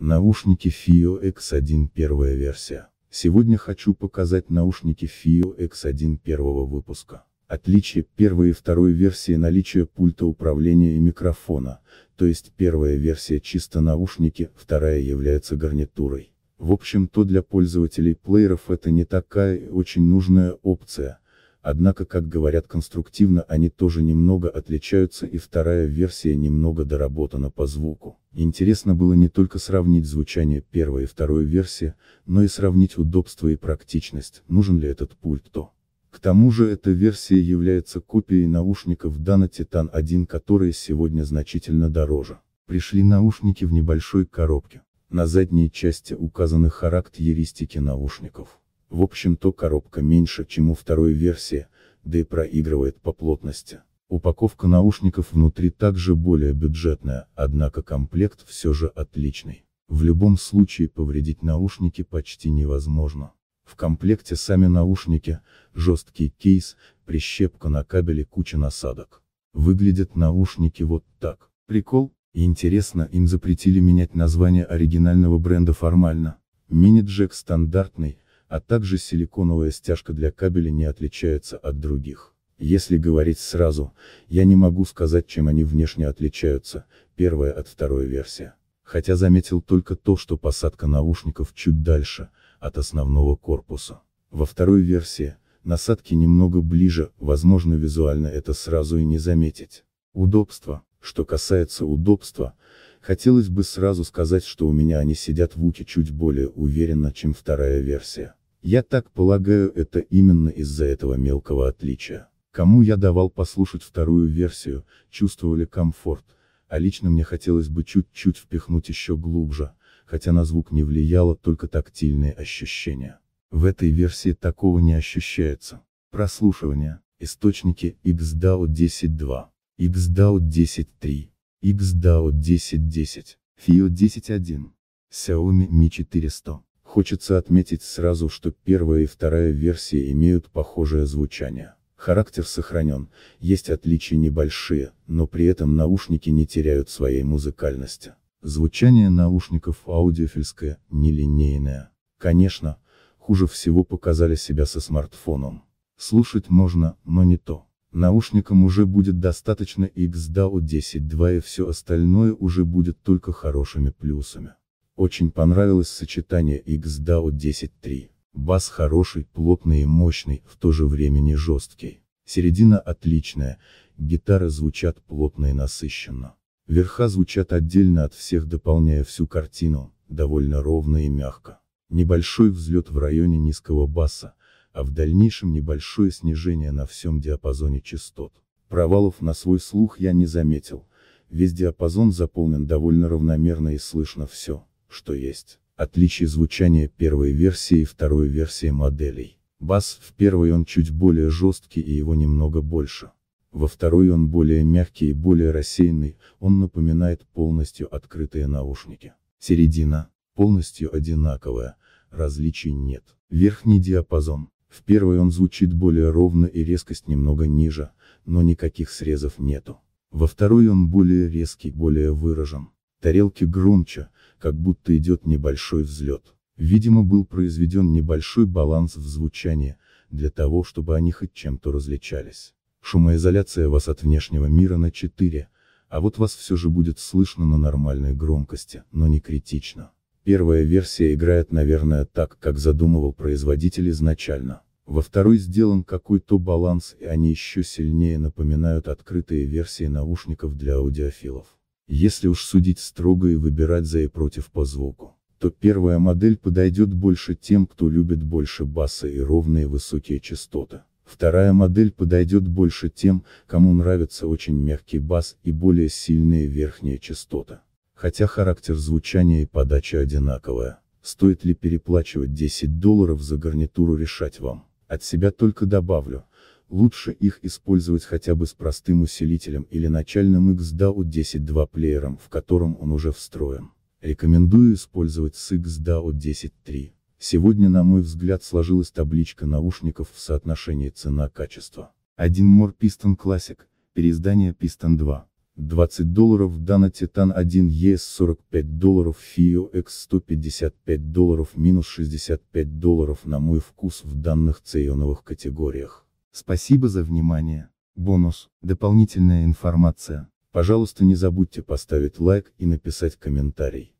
Наушники FIO X1 первая версия. Сегодня хочу показать наушники FIO X1 первого выпуска. Отличие первой и второй версии наличие пульта управления и микрофона, то есть первая версия чисто наушники, вторая является гарнитурой. В общем-то для пользователей плееров это не такая очень нужная опция, Однако, как говорят конструктивно, они тоже немного отличаются и вторая версия немного доработана по звуку. Интересно было не только сравнить звучание первой и второй версии, но и сравнить удобство и практичность, нужен ли этот пульт то. К тому же эта версия является копией наушников Dana Titan 1, которые сегодня значительно дороже. Пришли наушники в небольшой коробке. На задней части указаны характеристики наушников. В общем-то коробка меньше, чем у второй версии, да и проигрывает по плотности. Упаковка наушников внутри также более бюджетная, однако комплект все же отличный. В любом случае повредить наушники почти невозможно. В комплекте сами наушники, жесткий кейс, прищепка на кабеле куча насадок. Выглядят наушники вот так. Прикол? Интересно, им запретили менять название оригинального бренда формально. Мини-джек стандартный, а также силиконовая стяжка для кабеля не отличается от других. Если говорить сразу, я не могу сказать, чем они внешне отличаются, первая от второй версия. Хотя заметил только то, что посадка наушников чуть дальше, от основного корпуса. Во второй версии, насадки немного ближе, возможно визуально это сразу и не заметить. Удобство. Что касается удобства, хотелось бы сразу сказать, что у меня они сидят в ухе чуть более уверенно, чем вторая версия. Я так полагаю, это именно из-за этого мелкого отличия. Кому я давал послушать вторую версию, чувствовали комфорт, а лично мне хотелось бы чуть-чуть впихнуть еще глубже, хотя на звук не влияло только тактильные ощущения. В этой версии такого не ощущается. Прослушивание. Источники XDAO 10.2, XDAO 10.3, XDAO 10.10, FIO 10.1, Xiaomi Mi 400. Хочется отметить сразу, что первая и вторая версии имеют похожее звучание. Характер сохранен, есть отличия небольшие, но при этом наушники не теряют своей музыкальности. Звучание наушников аудиофильское, нелинейное. Конечно, хуже всего показали себя со смартфоном. Слушать можно, но не то. Наушникам уже будет достаточно XDAO 10.2 и все остальное уже будет только хорошими плюсами. Очень понравилось сочетание XDAO 10.3. Бас хороший, плотный и мощный, в то же время не жесткий. Середина отличная, гитары звучат плотно и насыщенно. Верха звучат отдельно от всех, дополняя всю картину, довольно ровно и мягко. Небольшой взлет в районе низкого баса, а в дальнейшем небольшое снижение на всем диапазоне частот. Провалов на свой слух я не заметил, весь диапазон заполнен довольно равномерно и слышно все что есть. Отличие звучания первой версии и второй версии моделей. Бас, в первой он чуть более жесткий и его немного больше. Во второй он более мягкий и более рассеянный, он напоминает полностью открытые наушники. Середина, полностью одинаковая, различий нет. Верхний диапазон. В первой он звучит более ровно и резкость немного ниже, но никаких срезов нету. Во второй он более резкий, более выражен. Тарелки громче, как будто идет небольшой взлет. Видимо был произведен небольшой баланс в звучании, для того чтобы они хоть чем-то различались. Шумоизоляция вас от внешнего мира на 4, а вот вас все же будет слышно на нормальной громкости, но не критично. Первая версия играет наверное так, как задумывал производитель изначально. Во второй сделан какой-то баланс и они еще сильнее напоминают открытые версии наушников для аудиофилов. Если уж судить строго и выбирать за и против по звуку, то первая модель подойдет больше тем, кто любит больше баса и ровные высокие частоты. Вторая модель подойдет больше тем, кому нравится очень мягкий бас и более сильные верхние частоты. Хотя характер звучания и подача одинаковая, стоит ли переплачивать 10 долларов за гарнитуру решать вам. От себя только добавлю, лучше их использовать хотя бы с простым усилителем или начальным XDAO 10.2 плеером, в котором он уже встроен. Рекомендую использовать с XDAO 10.3. Сегодня, на мой взгляд, сложилась табличка наушников в соотношении цена-качество. Один More Piston Classic, переиздание Piston 2. 20 долларов Дана Титан 1 ЕС 45 долларов Fio X 155 долларов минус 65 долларов на мой вкус в данных цейоновых категориях. Спасибо за внимание. Бонус. Дополнительная информация. Пожалуйста не забудьте поставить лайк и написать комментарий.